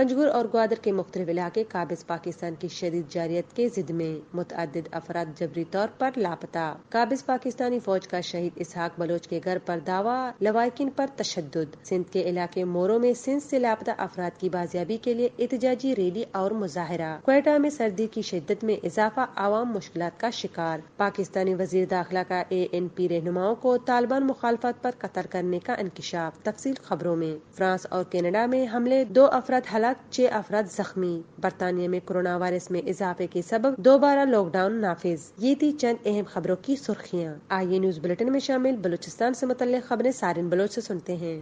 पंजगुर और ग्वादर के मुख्तलिफ इलाके काबिज पाकिस्तान की शदीद जारियत के जिद में मुतद अफराद जबरी तौर पर लापता काबिज पाकिस्तानी फौज का शहीद इसहाक बलोच के घर पर दावा लवाकिन पर तशद सिंध के इलाके मोरो में सिंध से लापता अफराद की बाजियाबी के लिए एहतजाजी रैली और मुजाहरा कोयटा में सर्दी की शिद्दत में इजाफा आवाम मुश्किल का शिकार पाकिस्तानी वजीर दाखिला का ए एन पी रहनुमाओं को तालिबान मुखालफत आरोप कतर करने का इंकशाफ तफसी खबरों में फ्रांस और कैनेडा में हमले दो अफराद हला हालात छह अफराद जख्मी बरतानिया में कोरोना वायरस में इजाफे के सब दोबारा लॉकडाउन नाफिज ये थी चंद अहम खबरों की सुर्खियाँ आइए न्यूज बुलेटिन में शामिल बलूचिस्तान ऐसी मुतल खबरें सारे बलोच ऐसी सुनते हैं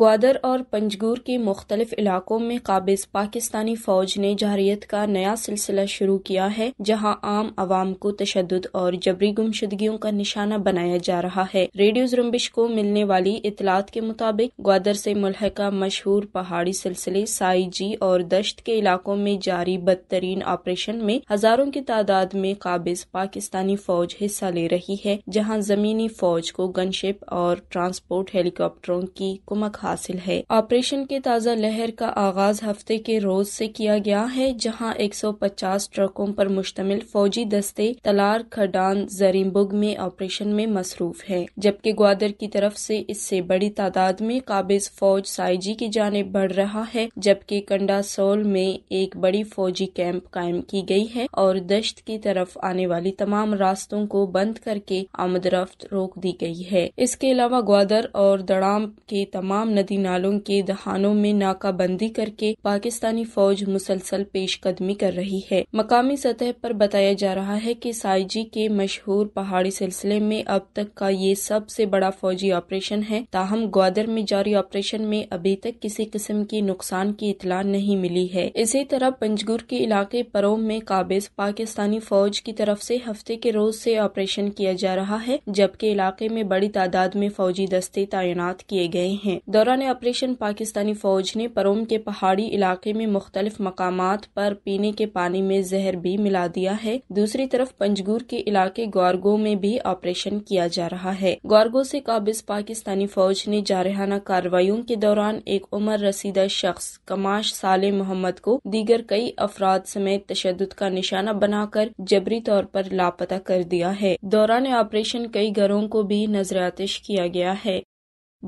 ग्वादर और पंजगूर के मुख्तलिफ इलाकों में काबिज पाकिस्तानी फौज ने जहरीत का नया सिलसिला शुरू किया है जहां आम आवाम को तशद और जबरी गुमशदगियों का निशाना बनाया जा रहा है रेडियो जुम्बिश को मिलने वाली इतलात के मुताबिक ग्वादर से मुलहका मशहूर पहाड़ी सिलसिले साई जी और दश्त के इलाकों में जारी बदतरीन ऑपरेशन में हजारों की तादाद में काबिज पाकिस्तानी फौज हिस्सा ले रही है जहाँ जमीनी फौज को गनशिप और ट्रांसपोर्ट हेलीकॉप्टरों की कुमक हासिल है ऑपरेशन के ताज़ा लहर का आगाज हफ्ते के रोज से किया गया है जहां 150 ट्रकों पर मुश्तमिल फौजी दस्ते तलार खडान जरीमबुग में ऑपरेशन में मसरूफ है जबकि ग्वादर की तरफ से इससे बड़ी तादाद में काबिज फौज साइजी की जानब बढ़ रहा है जबकि कंडासोल में एक बड़ी फौजी कैंप कायम की गई है और दश्त की तरफ आने वाली तमाम रास्तों को बंद करके आमदरफ्त रोक दी गई है इसके अलावा ग्वादर और दड़ाम के तमाम नदी नालों के दहानों में नाकाबंदी करके पाकिस्तानी फौज मुसलसल पेशकदमी कर रही है मकामी सतह पर बताया जा रहा है कि साइजी के मशहूर पहाड़ी सिलसिले में अब तक का ये सबसे बड़ा फौजी ऑपरेशन है ताहम ग्वादर में जारी ऑपरेशन में अभी तक किसी किस्म के नुकसान की इतला नहीं मिली है इसी तरह पंजगुर के इलाके परो में काबिज पाकिस्तानी फौज की तरफ से हफ्ते के रोज से ऑपरेशन किया जा रहा है जबकि इलाके में बड़ी तादाद में फौजी दस्ते तैनात किए गए हैं दौरान ऑपरेशन पाकिस्तानी फ़ौज ने परोम के पहाड़ी इलाके में मुख्तलिफ मकाम पर पीने के पानी में जहर भी मिला दिया है दूसरी तरफ पंजगूर के इलाके गौरगो में भी ऑपरेशन किया जा रहा है गौरगो से काबिज पाकिस्तानी फ़ौज ने जारहाना कार्रवाई के दौरान एक उम्र रसीदा शख्स कमाश साले मोहम्मद को दीगर कई अफराद समेत तशद का निशाना बनाकर जबरी तौर पर लापता कर दिया है दौरान ऑपरेशन कई घरों को भी नजरातश किया गया है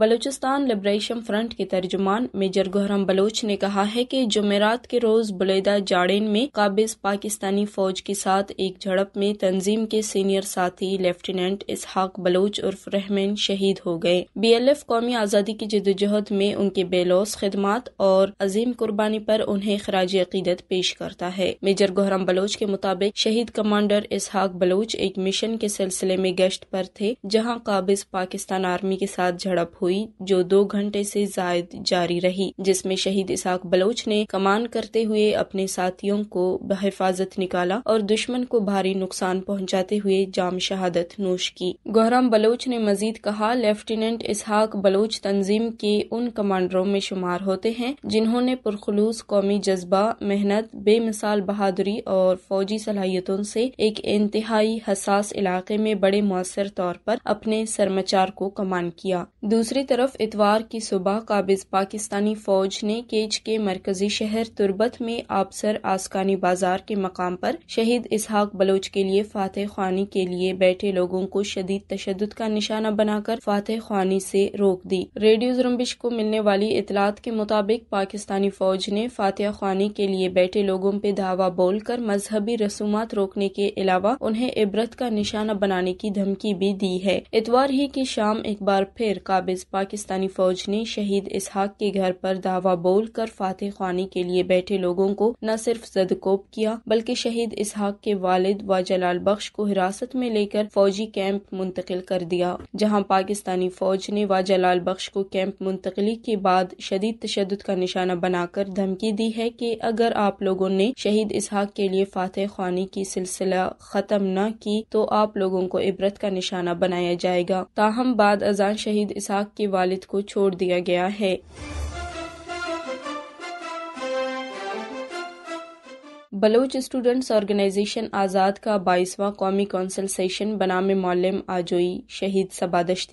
बलूचिस्तान लिब्रेशन फ्रंट के तर्जुमान मेजर गोहरम बलोच ने कहा है कि जुमेरात के रोज बुलेदा जाड़ेन में काबिज पाकिस्तानी फौज के साथ एक झड़प में तंजीम के सीनियर साथी लेफ्टिनेंट इसहाक बलोच उर्फ रहमान शहीद हो गए बी एल एफ कौमी आज़ादी की जदोजहद में उनके बेलौस खदमात और अजीम कुर्बानी पर उन्हें खराज अकीदत पेश करता है मेजर गोहरम बलोच के मुताबिक शहीद कमांडर इसहाक बलोच एक मिशन के सिलसिले में गश्त पर थे जहाँ काबिज पाकिस्तान आर्मी के साथ झड़प हुई हुई जो दो घंटे से जायद जारी रही जिसमें शहीद इसाक बलोच ने कमान करते हुए अपने साथियों को हिफाजत निकाला और दुश्मन को भारी नुकसान पहुंचाते हुए जाम शहादत नोश की गोहराम बलोच ने मजीद कहा लेफ्टिनेंट इसहाक बलोच तंजीम के उन कमांडरों में शुमार होते हैं जिन्होंने पुरखलूस कौमी जज्बा मेहनत बेमिसाल बहादुरी और फौजी सलाहियतों से एक इंतहाई हसास इलाके में बड़े मौसर तौर पर अपने सरमचार को कमान किया दूसरी दूसरी तरफ इतवार की सुबह काबिज पाकिस्तानी फौज ने केच के मरकजी शहर तुर्बत में आपसर आसकानी बाजार के मकाम पर शहीद इसहाक बलोच के लिए फातह खानी के लिए बैठे लोगों को शदीद तशद का निशाना बनाकर फातह खानी से रोक दी रेडियो जुम्बिश को मिलने वाली इतलात के मुताबिक पाकिस्तानी फौज ने फातह खानी के लिए बैठे लोगों पर धावा बोलकर मजहबी रसूमात रोकने के अलावा उन्हें इबरत का निशाना बनाने की धमकी भी दी है इतवार ही की शाम एक बार फिर काबिज रोज पाकिस्तानी फौज ने शहीद इसहाक के घर पर धावा बोल कर फातह खानी के लिए बैठे लोगों को न सिर्फ जदकोप किया बल्कि शहीद इसहाक के वालिद व जलाल बख्श को हिरासत में लेकर फौजी कैंप मुंतकिल कर दिया जहाँ पाकिस्तानी फौज ने व जलाल बख्श को कैंप मुंतकली के बाद शदीद तशद का निशाना बनाकर धमकी दी है की अगर आप लोगों ने शहीद इसहाक के लिए फातह खानी की सिलसिला खत्म न की तो आप लोगों को इबरत का निशाना बनाया जाएगा ताहम बाद अजान शहीद इसहाक इस्हाक के वालिद को छोड़ दिया गया है बलोच स्टूडेंट्स ऑर्गेनाइजेशन आज़ाद का बाईसवां कौमी कौंसिल सेशन बनाम मौलम आजोई शहीद सबादश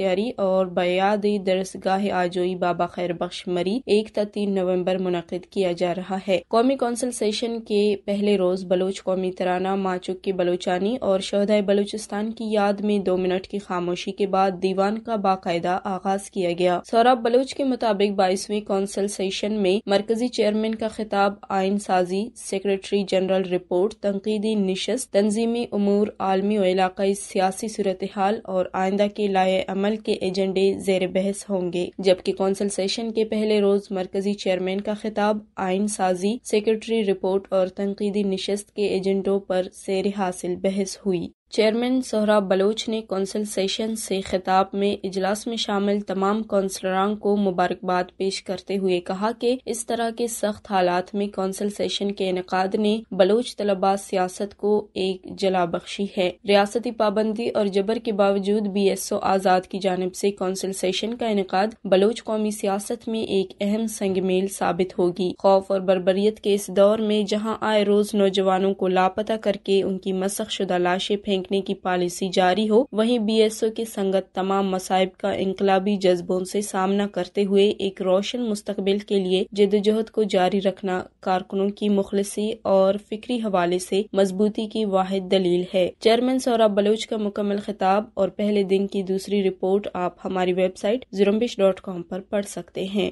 और बयाद दरसगाह आजोई बाबा खैर बख्श मरी एक तथा तीन नवम्बर मुनद किया जा रहा है कौमी कौंसिल सेशन के पहले रोज बलोच कौमी तराना माचुक की बलोचानी और शहदाय बलूचिस्तान की याद में दो मिनट की खामोशी के बाद दीवान का बाकायदा आगाज किया गया सौरभ बलोच के मुताबिक बाईसवीं कौंसिल सेशन में मरकजी चेयरमैन का खिताब आयन साजी सेक्रेटरी जनरल रिपोर्ट तनकीदी नशस्त तनजीमी अमूर आलमी और इलाकई सियासी सूरत हाल और आइंदा के लाए अमल के एजेंडे जेर बहस होंगे जबकि कौंसल सेशन के पहले रोज मरकजी चेयरमैन का खिताब आइन साजी सेक्रेटरी रिपोर्ट और तनकीदी नशस्त के एजेंडों पर सैर हासिल बहस हुई चेयरमैन सोहराब बलोच ने कौंसिल सेशन से खिताब में इजलास में शामिल तमाम कौंसलरान को मुबारकबाद पेश करते हुए कहा कि इस तरह के सख्त हालात में कौंसिल सेशन के इनका ने बलोच तलबा सियासत को एक जला बख्शी है रियासती पाबंदी और जबर के बावजूद बी एस ओ आज़ाद की जानब से कौंसिल सेशन का इनका बलोच कौमी सियासत में एक अहम संग मेल साबित होगी खौफ और बरबरीत के इस दौर में जहाँ आए रोज नौजवानों को लापता करके उनकी मसख शुदा लाशें फेंक फेंकने की पॉलिसी जारी हो वहीं बीएसओ के संगत तमाम मसाइब का इनकलाबी जज्बों से सामना करते हुए एक रोशन मुस्तकबिल के लिए जदोजहद को जारी रखना कारकुनों की मुखलसी और फिक्री हवाले से मजबूती की वाहिद दलील है चेयरमैन सौरभ बलोच का मुकम्मल खिताब और पहले दिन की दूसरी रिपोर्ट आप हमारी वेबसाइट जुरम्बिश डॉट कॉम आरोप पढ़ सकते हैं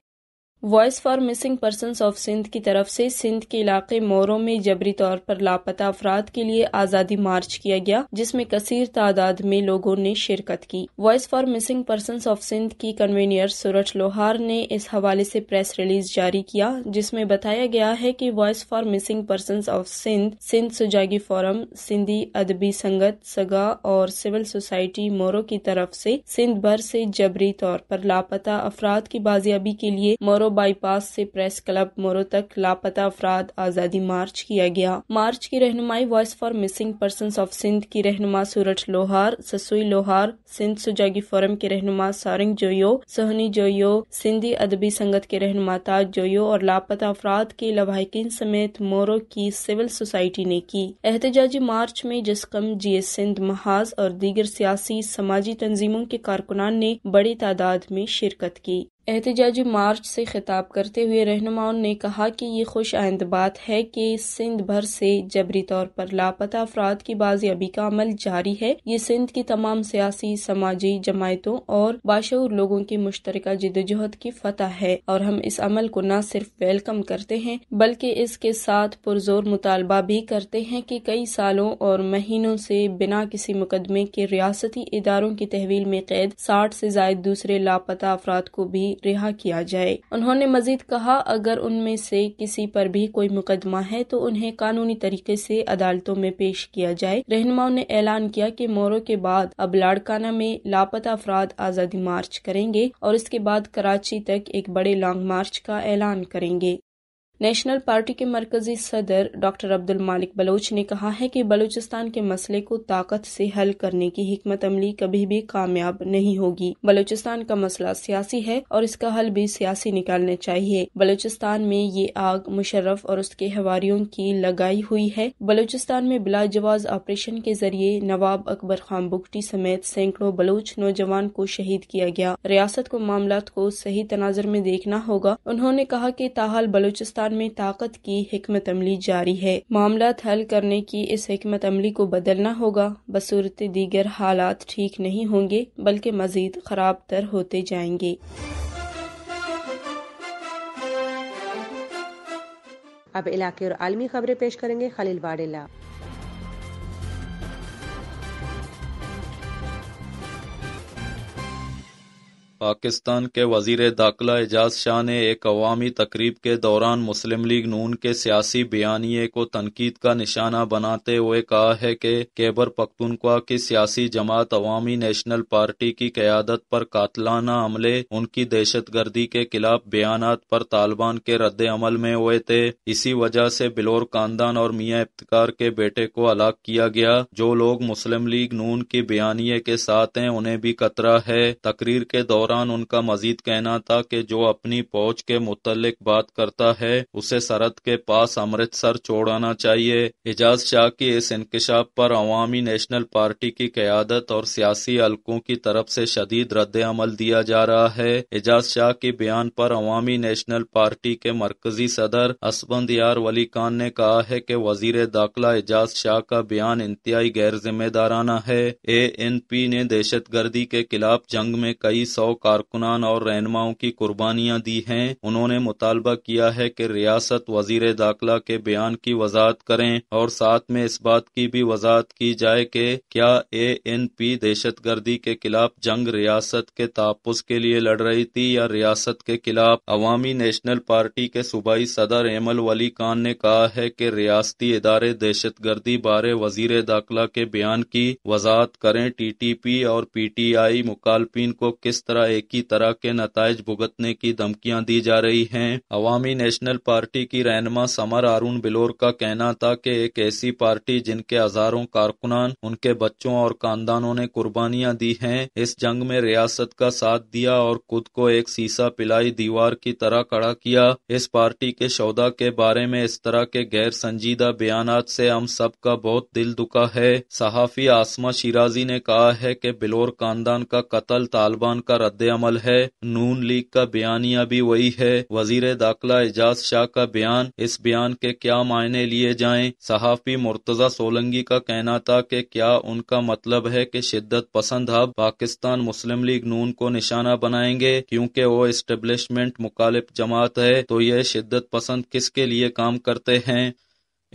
voice for missing person of Sindh की तरफ से सिंध के इलाके मोरों में जबरी तौर पर लापता अफराद के लिए आज़ादी मार्च किया गया जिसमें कसीर तादाद में लोगों ने शिरकत की voice for missing person of Sindh की कन्वीनियर सूरज लोहार ने इस हवाले से प्रेस रिलीज जारी किया जिसमें बताया गया है की voice for missing person of Sindh Sindh Sujagi forum Sindhi Adabi Sangat सगा और सिविल सोसाइटी मोरो की तरफ ऐसी सिंध भर ऐसी जबरी तौर पर लापता अफराद की बाजियाबी के लिए मोरो बाईपास से प्रेस क्लब मोरो तक लापता अफराद आजादी मार्च किया गया मार्च की रहनुमाई voice for missing person of Sindh की रहनुमा सूरज लोहार ससुई लोहार सिंध सुजागी फोरम के रहनुमा सारंग जोयो सोहनी जोयो सिंधी अदबी संगत के रहनुमा ताज जोयो और लापता अफराद के लवाहकिन समेत मोरो की सिविल सोसाइटी ने की एहतजाजी मार्च में जिसकम जी सिंध महाज और दीगर सियासी समाजी तंजीमों के कारकुनान ने बड़ी तादाद में शिरकत की एहतजाज मार्च से खिताब करते हुए रहनुमाओं ने कहा कि ये खुश आइंद बात है कि सिंध भर से जबरी तौर पर लापता अफराद की बाजियाबी का अमल जारी है ये सिंध की तमाम सियासी समाजी जमायतों और बाशूर लोगों की मुश्तर जदोजहद की फतह है और हम इस अमल को न सिर्फ वेलकम करते हैं बल्कि इसके साथ पुरजोर मुतालबा भी करते हैं की कई सालों और महीनों से बिना किसी मुकदमे के रियाती इदारों की तहवील में कैद साठ से जायद दूसरे लापता अफराद को भी रिहा किया जाए उन्होंने मजीद कहा अगर उनमें से किसी पर भी कोई मुकदमा है तो उन्हें कानूनी तरीके से अदालतों में पेश किया जाए रहनुमाओं ने ऐलान किया कि मोरो के बाद अब लाड़काना में लापता अफराद आज़ादी मार्च करेंगे और इसके बाद कराची तक एक बड़े लॉन्ग मार्च का ऐलान करेंगे नेशनल पार्टी के मरकजी सदर डॉक्टर अब्दुल मालिक बलोच ने कहा है कि बलूचिस्तान के मसले को ताकत से हल करने की हमत अमली कभी भी कामयाब नहीं होगी बलूचिस्तान का मसला सियासी है और इसका हल भी सियासी निकालना चाहिए बलूचिस्तान में ये आग मुशर्रफ और उसके हवारियों की लगाई हुई है बलूचिस्तान में बिलाजवाज ऑपरेशन के जरिए नवाब अकबर खान बुगटी समेत सैकड़ों बलूच नौजवान को शहीद किया गया रियासत को मामला को सही तनाजर में देखना होगा उन्होंने कहा की ताहाल बलूचिस्तान पाकिस्तान में ताकत की हमत अमली जारी है मामला हल करने की इस हमत अमली को बदलना होगा बसूरत दीगर हालात ठीक नहीं होंगे बल्कि मजीद खराब तर होते जाएंगे अब इलाके और आलमी खबरें पेश करेंगे खलील वाडेला पाकिस्तान के वजीर दाखिला एजाज शाह ने एक अवामी तकरीब के दौरान मुस्लिम लीग नून के सियासी बयानिए को तनकीद का निशाना बनाते हुए कहा है कि केबर पख्तनख्वा की सियासी जमात अवामी नेशनल पार्टी की क्यादत पर कातलाना हमले उनकी दहशत गर्दी के खिलाफ बयान पर तालिबान के रद्द अमल में हुए थे इसी वजह से बिलोर खानदान और मियाँ इफ्तार के बेटे को हलाक किया गया जो लोग मुस्लिम लीग नून की बयानिए के साथ हैं उन्हें भी खतरा है तकरीर के दौरान दौरान उनका मजीद कहना था कि जो अपनी फौज के मुतालिक बात करता है उसे सरहद के पास अमृतसर छोड़ाना चाहिए एजाज शाह की इस इंकशाफ पर अवामी नेशनल पार्टी की क्यादत और सियासी हलकों की तरफ से शदीद रद्द अमल दिया जा रहा है एजाज शाह के बयान पर अवामी नेशनल पार्टी के मरकजी सदर असबंद यार वली खान ने कहा है कि वजीर दाखिला एजाज शाह का बयान इंतहाई गैर जिम्मेदाराना है ए एन पी ने दहशत गर्दी के खिलाफ जंग में कई सौ कारकुनान और रहनुमाओं की कुर्बानियां दी हैं उन्होंने मुतालबा किया है कि रियासत वजीर दाखिला के बयान की वजाहत करें और साथ में इस बात की भी वजाहत की जाए कि क्या ए एन पी दहशत गर्दी के खिलाफ जंग रियासत के तहफ़ के लिए लड़ रही थी या रियासत के खिलाफ अवामी नेशनल पार्टी के सूबाई सदर एमल वली खान ने कहा है कि रियासती इदारे दहशत गर्दी बारे वजीर दाखिला के बयान की वजाहत करें टी टी पी और पी टी आई मुखालफिन को किस तरह एक ही तरह के नतज भुगतने की धमकियां दी जा रही हैं अवामी नेशनल पार्टी की रहनमा समर अरुण बिलोर का कहना था कि एक ऐसी पार्टी जिनके हजारों कारकुनान उनके बच्चों और खानदानों ने कुर्बानियां दी हैं इस जंग में रियासत का साथ दिया और खुद को एक सीसा पिलाई दीवार की तरह खड़ा किया इस पार्टी के सौदा के बारे में इस तरह के गैर संजीदा बयान से हम सब का बहुत दिल दुखा है सहाफी आसमा शिराजी ने कहा है कि बिलोर खानदान का कत्ल तालिबान का रद्द रद्द अमल है नून लीग का बयानिया भी वही है वजीर दाखिला एजाज शाह का बयान इस बयान के क्या मायने लिए जाए सहाफी मुर्तजा सोलंगी का कहना था की क्या उनका मतलब है की शिद्दत पसंद हब पाकिस्तान मुस्लिम लीग नून को निशाना बनाएंगे क्यूँकी वो इस्टेब्लिशमेंट मुखालिफ जमात है तो ये शिद्दत पसंद किसके लिए काम करते हैं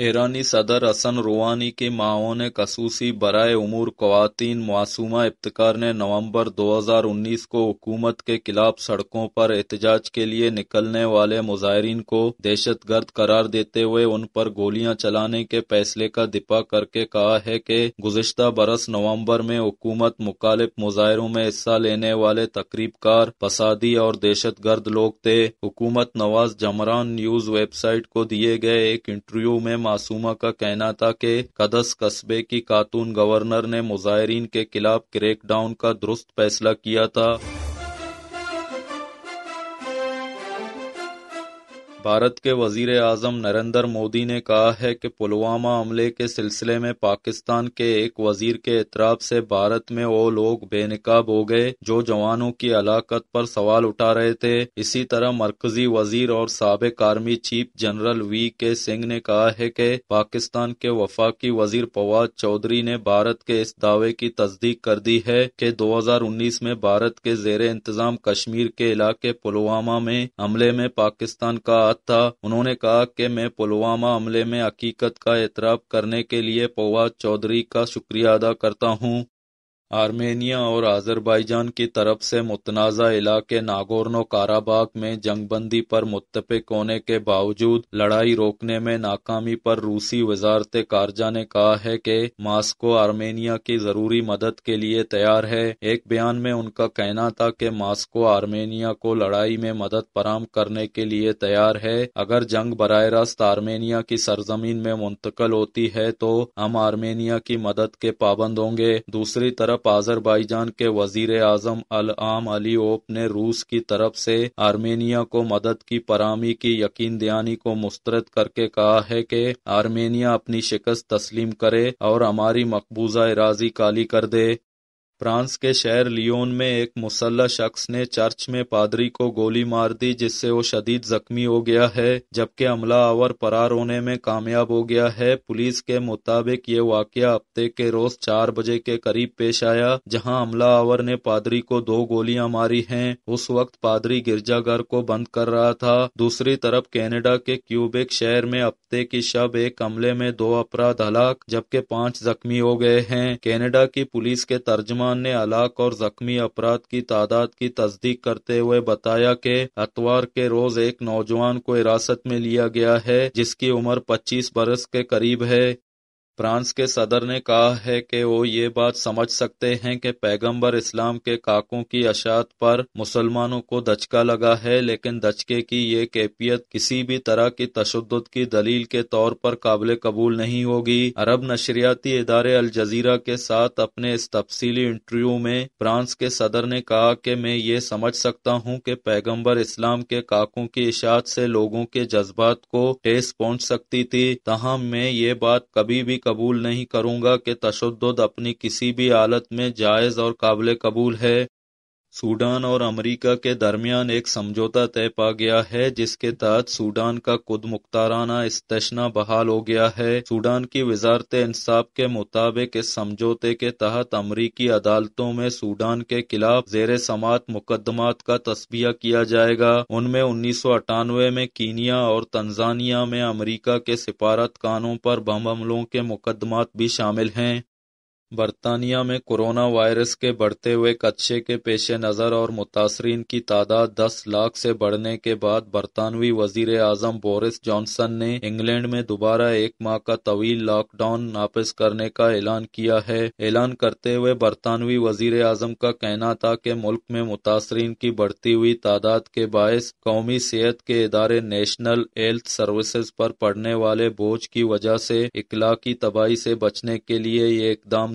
ईरानी सदर हसन रूहानी की ने खसूसी बरए उमूर खुवान मासूमा इफ्तार ने नवंबर 2019 को हुकूमत के खिलाफ सड़कों पर एहतजाज के लिए निकलने वाले मुजाहरीन को दहशत गर्द करार देते हुए उन पर गोलियां चलाने के फैसले का दिपा करके कहा है कि गुजशत बरस नवम्बर में हुकूमत मुखालिफ मुजाहरों में हिस्सा लेने वाले तकरीबकार फसादी और दहशत गर्द लोग थे हुकूमत नवाज जमरान न्यूज वेबसाइट को दिए गए एक इंटरव्यू में मासूमा का कहना था कि कदस कस्बे की खातून गवर्नर ने मुजाहरीन के खिलाफ डाउन का दुरुस्त फैसला किया था भारत के वजीर आजम नरेंद्र मोदी ने कहा है कि पुलवामा हमले के सिलसिले में पाकिस्तान के एक वजीर के इतराब से भारत में वो लोग बेनकाब हो गए जो जवानों की हलाकत पर सवाल उठा रहे थे इसी तरह मरकजी वजीर और सबक आर्मी चीफ जनरल वी के सिंह ने कहा है कि पाकिस्तान के वफाकी वजीर फवाद चौधरी ने भारत के इस दावे की तस्दीक कर दी है कि उन्नीस में भारत के जेर इंतजाम कश्मीर के इलाके पुलवामा में हमले में पाकिस्तान का साथ था उन्होंने कहा कि मैं पुलवामा हमले में हकीकत का एतराफ़ करने के लिए फवाद चौधरी का शुक्रिया अदा करता हूं आर्मेनिया और आजरबाईजान की तरफ से मुतनाज़ा इलाके नागोर्नो काराबाग में जंगबंदी पर मुतफिक होने के बावजूद लड़ाई रोकने में नाकामी पर रूसी वजारत कारजा ने कहा है कि मास्को आर्मेनिया की ज़रूरी मदद के लिए तैयार है एक बयान में उनका कहना था कि मास्को आर्मेनिया को लड़ाई में मदद फराम करने के लिए तैयार है अगर जंग बर रास्त आर्मेनिया की सरजमीन में मुंतकल होती है तो हम आर्मेनिया की मदद के पाबंद होंगे दूसरी तरफ तरफ आजरबाईजान के वजीर आजम अली ओप ने रूस की तरफ से आर्मेनिया को मदद की फरामी की यकीन दयानी को मुस्तरद करके कहा है कि आर्मेनिया अपनी शिकस्त तस्लीम करे और हमारी मकबूजा एराजी काली कर दे फ्रांस के शहर लियोन में एक मुसल्ला शख्स ने चर्च में पादरी को गोली मार दी जिससे वो शदीद जख्मी हो गया है जबकि आवर फरार होने में कामयाब हो गया है पुलिस के मुताबिक ये वाकया हफ्ते के रोज चार बजे के करीब पेश आया जहां आवर ने पादरी को दो गोलियां मारी हैं उस वक्त पादरी गिरजाघर को बंद कर रहा था दूसरी तरफ कैनेडा के क्यूबेक शहर में हफ्ते की शब एक हमले में दो अपराध हलाक जबकि पांच जख्मी हो गए हैं कैनेडा की पुलिस के तर्जमा रहमान ने हलाक और जख्मी अफराद की तादाद की तस्दीक करते हुए बताया कि अतवार के रोज एक नौजवान को हिरासत में लिया गया है जिसकी उम्र 25 बरस के करीब है फ्रांस के सदर ने कहा है कि वो ये बात समझ सकते हैं कि पैगंबर इस्लाम के काकों की अशात पर मुसलमानों को दचका लगा है लेकिन दचके की ये कैफियत किसी भी तरह की तशद की दलील के तौर पर काबिल कबूल नहीं होगी अरब नशरियाती इदारे अल जजीरा के साथ अपने इस तफसीली इंटरव्यू में फ्रांस के सदर ने कहा कि मैं ये समझ सकता हूँ कि पैगम्बर इस्लाम के काकों की इशात से लोगों के जज्बात को ठेस पहुँच सकती थी तहम मैं ये बात कभी भी कबूल नहीं करूंगा कि तशद अपनी किसी भी हालत में जायज़ और काबिल कबूल है सूडान और अमेरिका के दरमियान एक समझौता तय पा गया है जिसके तहत सूडान का खुद मुख्ताराना इस्तना बहाल हो गया है सूडान की वजारत इंसाफ के मुताबिक इस समझौते के तहत अमरीकी अदालतों में सूडान के खिलाफ जेर समात मुकदमात का तस्बिया किया जाएगा उनमें उन्नीस सौ अठानवे में कीनिया और तंजानिया में अमरीका के सिफारत खानों पर बम हमलों के मुकदमा भी शामिल हैं बरतानिया में कोरोना वायरस के बढ़ते हुए खदशे के पेश नज़र और मुतासरीन की तादाद दस लाख से बढ़ने के बाद बरतानवी वजीर अजम बोरिस जॉनसन ने इंग्लैंड में दोबारा एक माह का तवील लॉकडाउन नापज करने का ऐलान किया है ऐलान करते हुए बरतानवी वजीर अजम का कहना था कि मुल्क में मुतासरी की बढ़ती हुई तादाद के बायस कौमी सेहत के इदारे नेशनल हेल्थ सर्विस पर पड़ने वाले बोझ की वजह से इखला की तबाही से बचने के लिए ये इकदाम